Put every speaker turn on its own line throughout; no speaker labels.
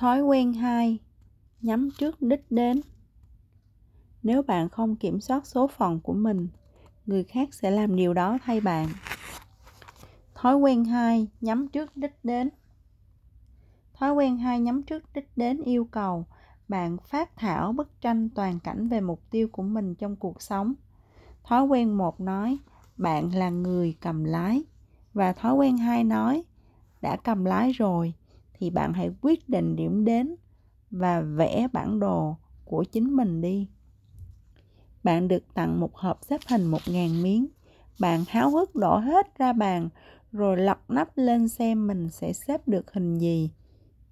Thói quen 2. Nhắm trước đích đến. Nếu bạn không kiểm soát số phận của mình, người khác sẽ làm điều đó thay bạn. Thói quen 2. Nhắm trước đích đến. Thói quen 2 nhắm trước đích đến yêu cầu bạn phát thảo bức tranh toàn cảnh về mục tiêu của mình trong cuộc sống. Thói quen 1 nói bạn là người cầm lái và thói quen 2 nói đã cầm lái rồi thì bạn hãy quyết định điểm đến và vẽ bản đồ của chính mình đi. Bạn được tặng một hộp xếp hình 1.000 miếng. Bạn háo hức đổ hết ra bàn rồi lật nắp lên xem mình sẽ xếp được hình gì.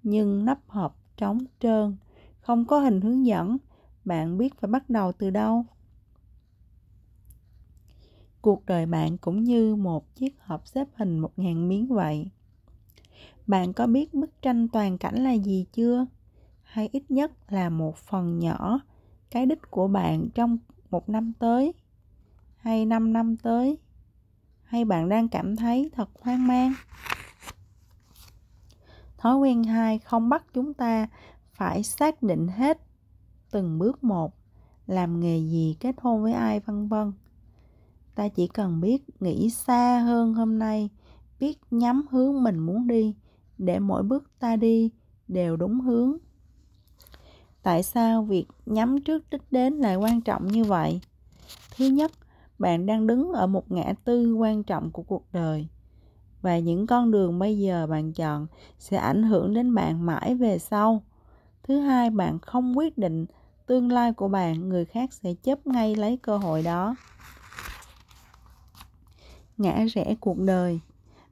Nhưng nắp hộp trống trơn, không có hình hướng dẫn. Bạn biết phải bắt đầu từ đâu? Cuộc đời bạn cũng như một chiếc hộp xếp hình 1.000 miếng vậy bạn có biết bức tranh toàn cảnh là gì chưa hay ít nhất là một phần nhỏ cái đích của bạn trong một năm tới hay năm năm tới hay bạn đang cảm thấy thật hoang mang thói quen hai không bắt chúng ta phải xác định hết từng bước một làm nghề gì kết hôn với ai vân vân ta chỉ cần biết nghĩ xa hơn hôm nay biết nhắm hướng mình muốn đi để mỗi bước ta đi đều đúng hướng tại sao việc nhắm trước đích đến lại quan trọng như vậy thứ nhất bạn đang đứng ở một ngã tư quan trọng của cuộc đời và những con đường bây giờ bạn chọn sẽ ảnh hưởng đến bạn mãi về sau thứ hai bạn không quyết định tương lai của bạn người khác sẽ chấp ngay lấy cơ hội đó ngã rẽ cuộc đời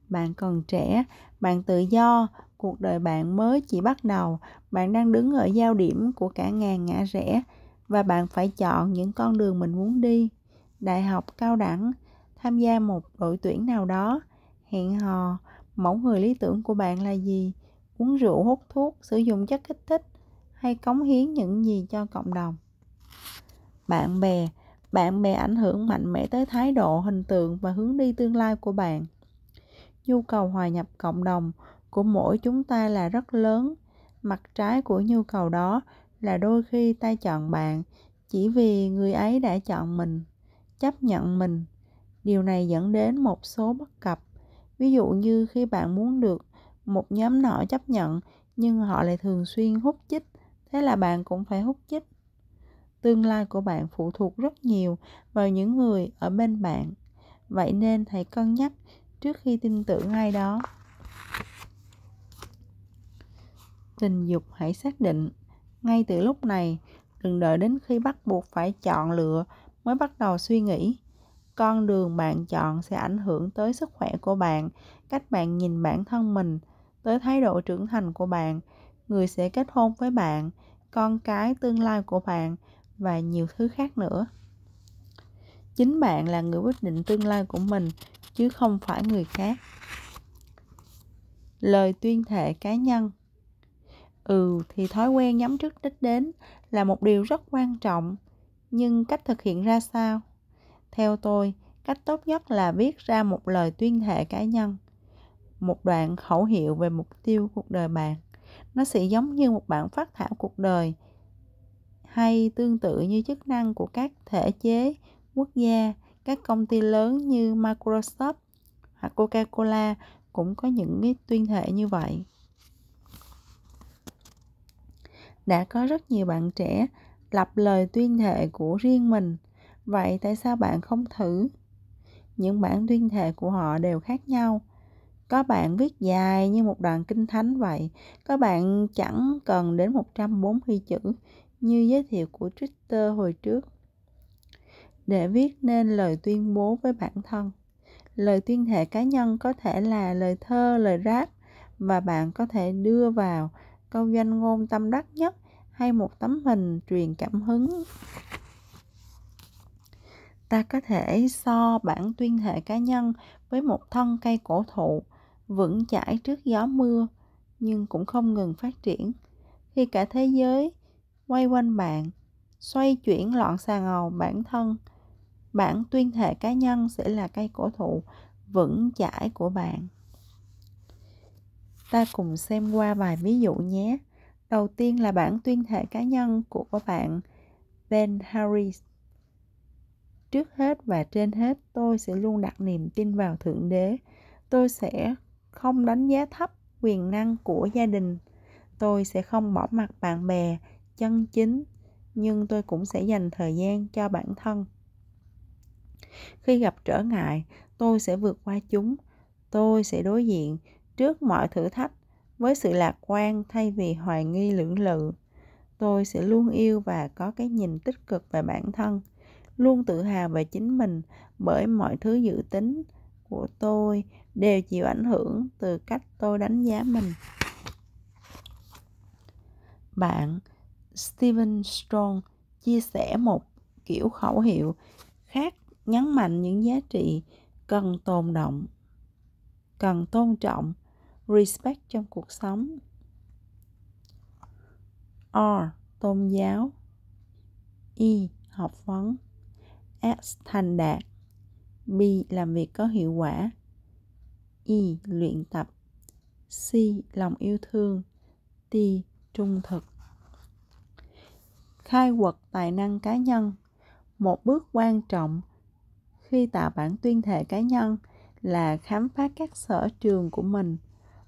bạn còn trẻ bạn tự do cuộc đời bạn mới chỉ bắt đầu bạn đang đứng ở giao điểm của cả ngàn ngã rẽ và bạn phải chọn những con đường mình muốn đi đại học cao đẳng tham gia một đội tuyển nào đó hẹn hò mẫu người lý tưởng của bạn là gì uống rượu hút thuốc sử dụng chất kích thích hay cống hiến những gì cho cộng đồng bạn bè bạn bè ảnh hưởng mạnh mẽ tới thái độ hình tượng và hướng đi tương lai của bạn nhu cầu hòa nhập cộng đồng của mỗi chúng ta là rất lớn mặt trái của nhu cầu đó là đôi khi ta chọn bạn chỉ vì người ấy đã chọn mình chấp nhận mình điều này dẫn đến một số bất cập ví dụ như khi bạn muốn được một nhóm nọ chấp nhận nhưng họ lại thường xuyên hút chích thế là bạn cũng phải hút chích tương lai của bạn phụ thuộc rất nhiều vào những người ở bên bạn vậy nên hãy cân nhắc trước khi tin tưởng ai đó tình dục hãy xác định ngay từ lúc này đừng đợi đến khi bắt buộc phải chọn lựa mới bắt đầu suy nghĩ con đường bạn chọn sẽ ảnh hưởng tới sức khỏe của bạn cách bạn nhìn bản thân mình tới thái độ trưởng thành của bạn người sẽ kết hôn với bạn con cái tương lai của bạn và nhiều thứ khác nữa chính bạn là người quyết định tương lai của mình chứ không phải người khác lời tuyên thệ cá nhân ừ thì thói quen nhắm trước đích đến là một điều rất quan trọng nhưng cách thực hiện ra sao theo tôi cách tốt nhất là viết ra một lời tuyên thệ cá nhân một đoạn khẩu hiệu về mục tiêu cuộc đời bạn nó sẽ giống như một bản phát thảo cuộc đời hay tương tự như chức năng của các thể chế quốc gia các công ty lớn như Microsoft hoặc Coca-Cola cũng có những cái tuyên thệ như vậy. Đã có rất nhiều bạn trẻ lập lời tuyên thệ của riêng mình, vậy tại sao bạn không thử? Những bản tuyên thệ của họ đều khác nhau. Có bạn viết dài như một đoạn kinh thánh vậy, có bạn chẳng cần đến 140 chữ như giới thiệu của Twitter hồi trước để viết nên lời tuyên bố với bản thân lời tuyên thệ cá nhân có thể là lời thơ lời rap và bạn có thể đưa vào câu danh ngôn tâm đắc nhất hay một tấm hình truyền cảm hứng ta có thể so bản tuyên thệ cá nhân với một thân cây cổ thụ vững chãi trước gió mưa nhưng cũng không ngừng phát triển khi cả thế giới quay quanh bạn xoay chuyển loạn xà ngầu bản thân bản tuyên thệ cá nhân sẽ là cây cổ thụ vững chãi của bạn ta cùng xem qua vài ví dụ nhé đầu tiên là bản tuyên thệ cá nhân của bạn ben harris trước hết và trên hết tôi sẽ luôn đặt niềm tin vào thượng đế tôi sẽ không đánh giá thấp quyền năng của gia đình tôi sẽ không bỏ mặt bạn bè chân chính nhưng tôi cũng sẽ dành thời gian cho bản thân khi gặp trở ngại, tôi sẽ vượt qua chúng. Tôi sẽ đối diện trước mọi thử thách với sự lạc quan thay vì hoài nghi lưỡng lự. Tôi sẽ luôn yêu và có cái nhìn tích cực về bản thân, luôn tự hào về chính mình bởi mọi thứ dự tính của tôi đều chịu ảnh hưởng từ cách tôi đánh giá mình. Bạn Steven Strong chia sẻ một kiểu khẩu hiệu khác nhấn mạnh những giá trị cần tồn động cần tôn trọng respect trong cuộc sống R. Tôn giáo I. Học vấn S. Thành đạt B. Làm việc có hiệu quả I. E. Luyện tập C. Lòng yêu thương T. Trung thực Khai quật tài năng cá nhân Một bước quan trọng khi tạo bản tuyên thệ cá nhân là khám phá các sở trường của mình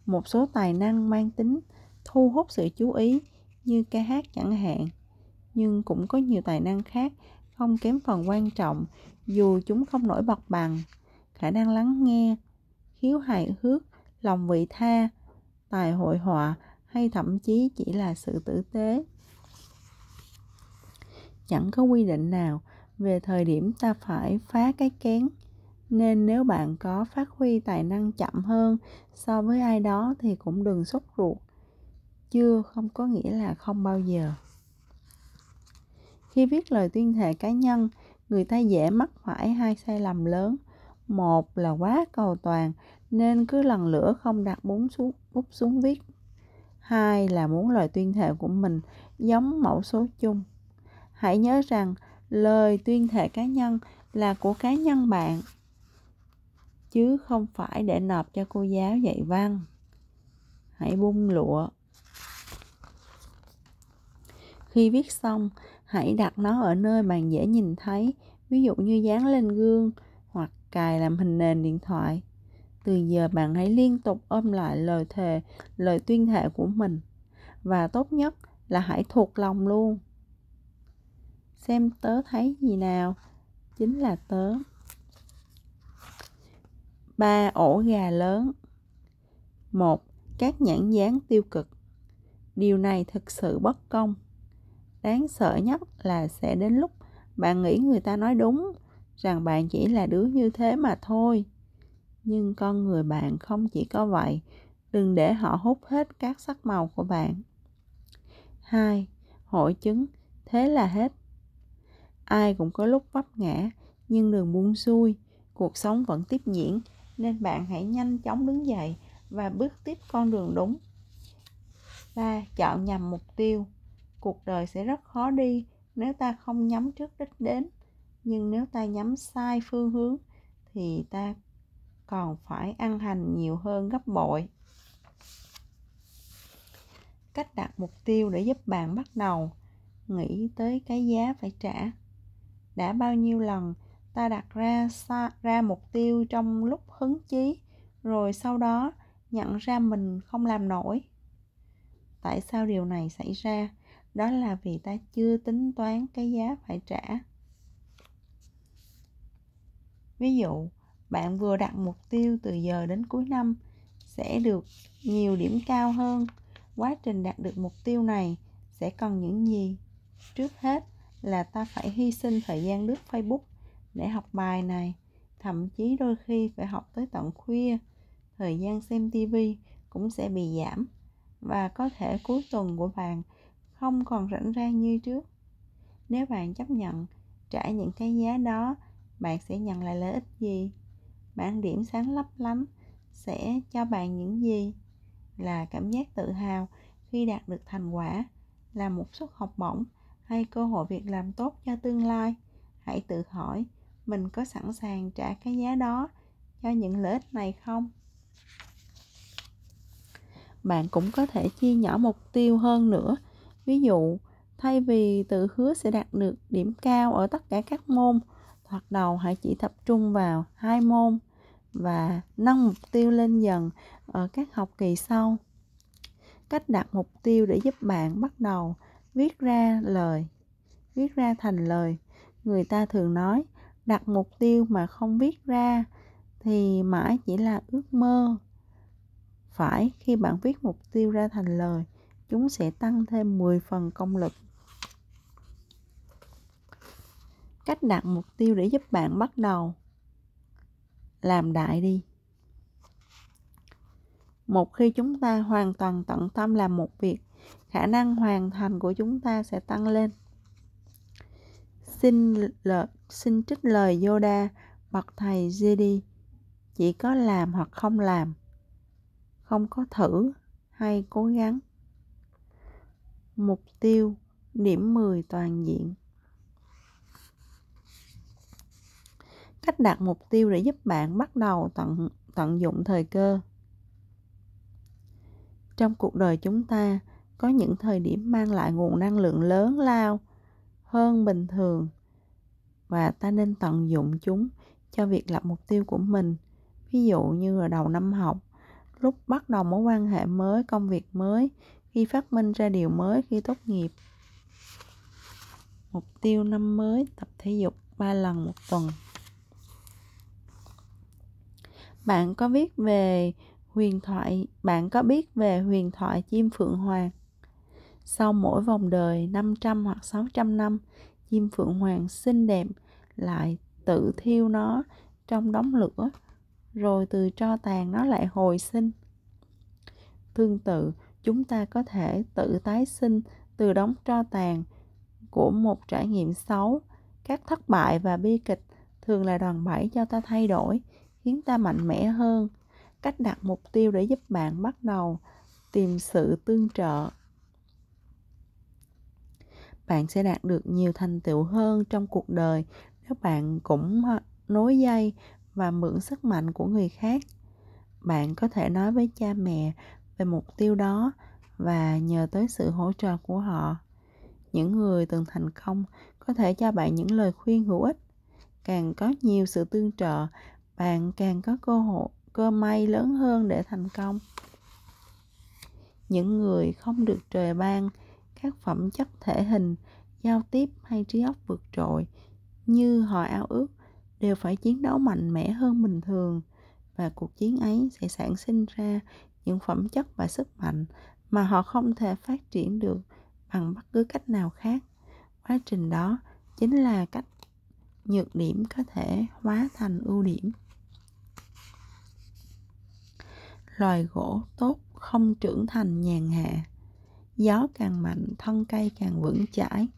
một số tài năng mang tính thu hút sự chú ý như ca hát chẳng hạn nhưng cũng có nhiều tài năng khác không kém phần quan trọng dù chúng không nổi bật bằng khả năng lắng nghe khiếu hài hước lòng vị tha tài hội họa hay thậm chí chỉ là sự tử tế chẳng có quy định nào về thời điểm ta phải phá cái kén nên nếu bạn có phát huy tài năng chậm hơn so với ai đó thì cũng đừng sốt ruột chưa không có nghĩa là không bao giờ khi viết lời tuyên thệ cá nhân người ta dễ mắc phải hai sai lầm lớn một là quá cầu toàn nên cứ lần lửa không đặt bút xuống, bút xuống viết hai là muốn lời tuyên thệ của mình giống mẫu số chung hãy nhớ rằng lời tuyên thệ cá nhân là của cá nhân bạn chứ không phải để nộp cho cô giáo dạy văn hãy bung lụa khi viết xong hãy đặt nó ở nơi bạn dễ nhìn thấy ví dụ như dán lên gương hoặc cài làm hình nền điện thoại từ giờ bạn hãy liên tục ôm lại lời thề lời tuyên thệ của mình và tốt nhất là hãy thuộc lòng luôn xem tớ thấy gì nào chính là tớ ba ổ gà lớn một các nhãn dán tiêu cực điều này thực sự bất công đáng sợ nhất là sẽ đến lúc bạn nghĩ người ta nói đúng rằng bạn chỉ là đứa như thế mà thôi nhưng con người bạn không chỉ có vậy đừng để họ hút hết các sắc màu của bạn hai hội chứng thế là hết ai cũng có lúc vấp ngã nhưng đừng buông xuôi cuộc sống vẫn tiếp diễn nên bạn hãy nhanh chóng đứng dậy và bước tiếp con đường đúng ba Chọn nhầm mục tiêu Cuộc đời sẽ rất khó đi nếu ta không nhắm trước đích đến Nhưng nếu ta nhắm sai phương hướng thì ta còn phải ăn hành nhiều hơn gấp bội Cách đặt mục tiêu để giúp bạn bắt đầu Nghĩ tới cái giá phải trả đã bao nhiêu lần ta đặt ra xa, ra mục tiêu trong lúc hứng chí rồi sau đó nhận ra mình không làm nổi tại sao điều này xảy ra đó là vì ta chưa tính toán cái giá phải trả ví dụ bạn vừa đặt mục tiêu từ giờ đến cuối năm sẽ được nhiều điểm cao hơn quá trình đạt được mục tiêu này sẽ cần những gì trước hết là ta phải hy sinh thời gian lướt Facebook để học bài này, thậm chí đôi khi phải học tới tận khuya, thời gian xem TV cũng sẽ bị giảm và có thể cuối tuần của bạn không còn rảnh rang như trước. Nếu bạn chấp nhận trả những cái giá đó, bạn sẽ nhận lại lợi ích gì? Bản điểm sáng lấp lánh sẽ cho bạn những gì? Là cảm giác tự hào khi đạt được thành quả, là một suất học bổng hay cơ hội việc làm tốt cho tương lai hãy tự hỏi mình có sẵn sàng trả cái giá đó cho những lợi ích này không bạn cũng có thể chia nhỏ mục tiêu hơn nữa ví dụ thay vì tự hứa sẽ đạt được điểm cao ở tất cả các môn hoặc đầu hãy chỉ tập trung vào hai môn và nâng mục tiêu lên dần ở các học kỳ sau cách đặt mục tiêu để giúp bạn bắt đầu viết ra lời viết ra thành lời người ta thường nói đặt mục tiêu mà không viết ra thì mãi chỉ là ước mơ phải khi bạn viết mục tiêu ra thành lời chúng sẽ tăng thêm 10 phần công lực cách đặt mục tiêu để giúp bạn bắt đầu làm đại đi một khi chúng ta hoàn toàn tận tâm làm một việc khả năng hoàn thành của chúng ta sẽ tăng lên xin lời, xin trích lời Yoda bậc thầy Jedi chỉ có làm hoặc không làm không có thử hay cố gắng mục tiêu điểm 10 toàn diện cách đặt mục tiêu để giúp bạn bắt đầu tận tận dụng thời cơ trong cuộc đời chúng ta có những thời điểm mang lại nguồn năng lượng lớn lao hơn bình thường và ta nên tận dụng chúng cho việc lập mục tiêu của mình ví dụ như là đầu năm học lúc bắt đầu mối quan hệ mới công việc mới khi phát minh ra điều mới khi tốt nghiệp mục tiêu năm mới tập thể dục 3 lần một tuần bạn có biết về huyền thoại bạn có biết về huyền thoại chim phượng hoàng sau mỗi vòng đời 500 hoặc 600 năm, chim phượng hoàng xinh đẹp lại tự thiêu nó trong đống lửa, rồi từ tro tàn nó lại hồi sinh. Tương tự, chúng ta có thể tự tái sinh từ đống tro tàn của một trải nghiệm xấu. Các thất bại và bi kịch thường là đòn bẩy cho ta thay đổi, khiến ta mạnh mẽ hơn. Cách đặt mục tiêu để giúp bạn bắt đầu tìm sự tương trợ bạn sẽ đạt được nhiều thành tựu hơn trong cuộc đời nếu bạn cũng ờ, nối dây và mượn sức mạnh của người khác bạn có thể nói với cha mẹ về mục tiêu đó và nhờ tới sự hỗ trợ của họ những người từng thành công có thể cho bạn những lời khuyên hữu ích càng có nhiều sự tương trợ bạn càng có cơ hội cơ may lớn hơn để thành công những người không được trời ban các phẩm chất thể hình giao tiếp hay trí óc vượt trội như họ ao ước đều phải chiến đấu mạnh mẽ hơn bình thường và cuộc chiến ấy sẽ sản sinh ra những phẩm chất và sức mạnh mà họ không thể phát triển được bằng bất cứ cách nào khác quá trình đó chính là cách nhược điểm có thể hóa thành ưu điểm loài gỗ tốt không trưởng thành nhàn hạ gió càng mạnh thân cây càng vững chãi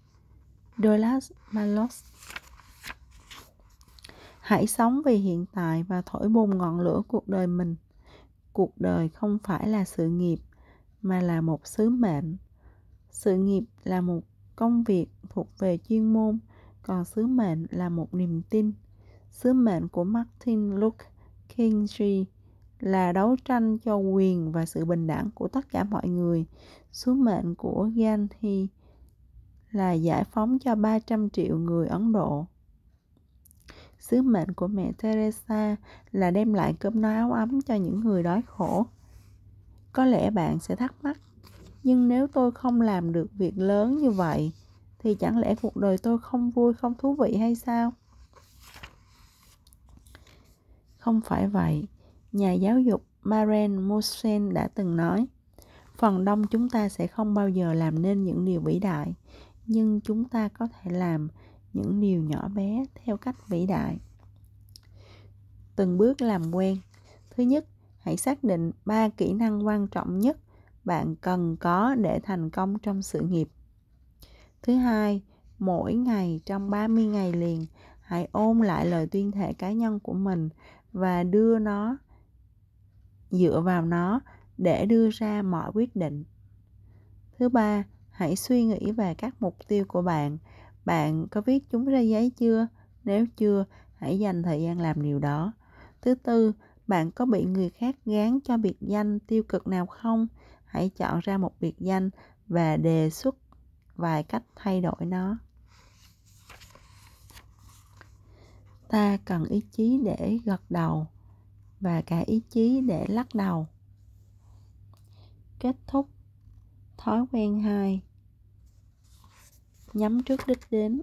Douglas Malos Hãy sống vì hiện tại và thổi bùng ngọn lửa cuộc đời mình. Cuộc đời không phải là sự nghiệp mà là một sứ mệnh. Sự nghiệp là một công việc thuộc về chuyên môn, còn sứ mệnh là một niềm tin. Sứ mệnh của Martin Luther King Jr là đấu tranh cho quyền và sự bình đẳng của tất cả mọi người. Sứ mệnh của Gandhi là giải phóng cho 300 triệu người Ấn Độ. Sứ mệnh của mẹ Teresa là đem lại cơm no áo ấm cho những người đói khổ. Có lẽ bạn sẽ thắc mắc, nhưng nếu tôi không làm được việc lớn như vậy thì chẳng lẽ cuộc đời tôi không vui, không thú vị hay sao? Không phải vậy, nhà giáo dục Maren Mosen đã từng nói phần đông chúng ta sẽ không bao giờ làm nên những điều vĩ đại nhưng chúng ta có thể làm những điều nhỏ bé theo cách vĩ đại từng bước làm quen thứ nhất hãy xác định ba kỹ năng quan trọng nhất bạn cần có để thành công trong sự nghiệp thứ hai mỗi ngày trong 30 ngày liền hãy ôn lại lời tuyên thệ cá nhân của mình và đưa nó dựa vào nó để đưa ra mọi quyết định thứ ba hãy suy nghĩ về các mục tiêu của bạn bạn có viết chúng ra giấy chưa nếu chưa hãy dành thời gian làm điều đó thứ tư bạn có bị người khác gán cho biệt danh tiêu cực nào không hãy chọn ra một biệt danh và đề xuất vài cách thay đổi nó ta cần ý chí để gật đầu và cả ý chí để lắc đầu kết thúc thói quen hai nhắm trước đích đến